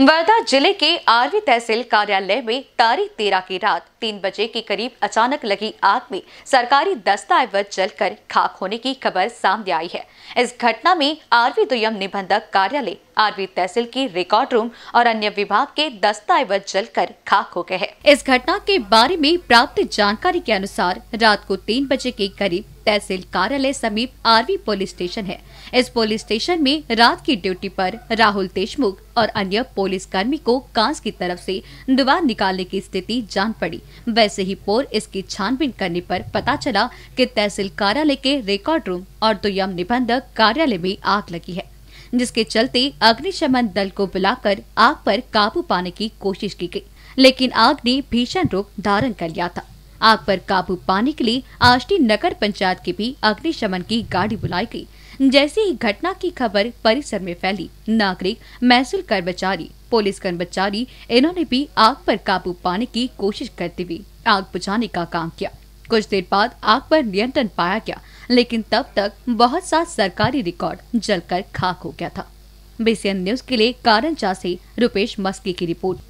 वर्धा जिले के आरवी तहसील कार्यालय में तारीख तेरह की रात तीन बजे के करीब अचानक लगी आग में सरकारी दस्तावेज जलकर खाक होने की खबर सामने आई है इस घटना में आरवी दुयम निबंधक कार्यालय आरवी तहसील की रिकॉर्ड रूम और अन्य विभाग के दस्तावेज जलकर खाक हो गए हैं इस घटना के बारे में प्राप्त जानकारी के अनुसार रात को तीन बजे के करीब तहसील कार्यालय समीप आरवी पुलिस स्टेशन है इस पुलिस स्टेशन में रात की ड्यूटी पर राहुल देशमुख और अन्य पुलिस कर्मी को कांस की तरफ से दुआ निकालने की स्थिति जान पड़ी वैसे ही पोर इसकी छानबीन करने पर पता चला कि तहसील कार्यालय के रिकॉर्ड रूम और दुयम निबंधक कार्यालय में आग लगी है जिसके चलते अग्निशमन दल को बुलाकर आग पर काबू पाने की कोशिश की गई लेकिन आग ने भीषण रूप धारण कर लिया था आग पर काबू पाने के लिए आष्टी नगर पंचायत के भी अग्निशमन की गाड़ी बुलाई गई जैसे ही घटना की खबर परिसर में फैली नागरिक महसूल कर्मचारी पुलिस कर्मचारी इन्होंने भी आग पर काबू पाने की कोशिश करते हुए आग बुझाने का काम किया कुछ देर बाद आग पर नियंत्रण पाया गया लेकिन तब तक बहुत सा सरकारी रिकॉर्ड जलकर खाक हो गया था बीसीएन न्यूज के लिए कारंजा से रुपेश मस्की की रिपोर्ट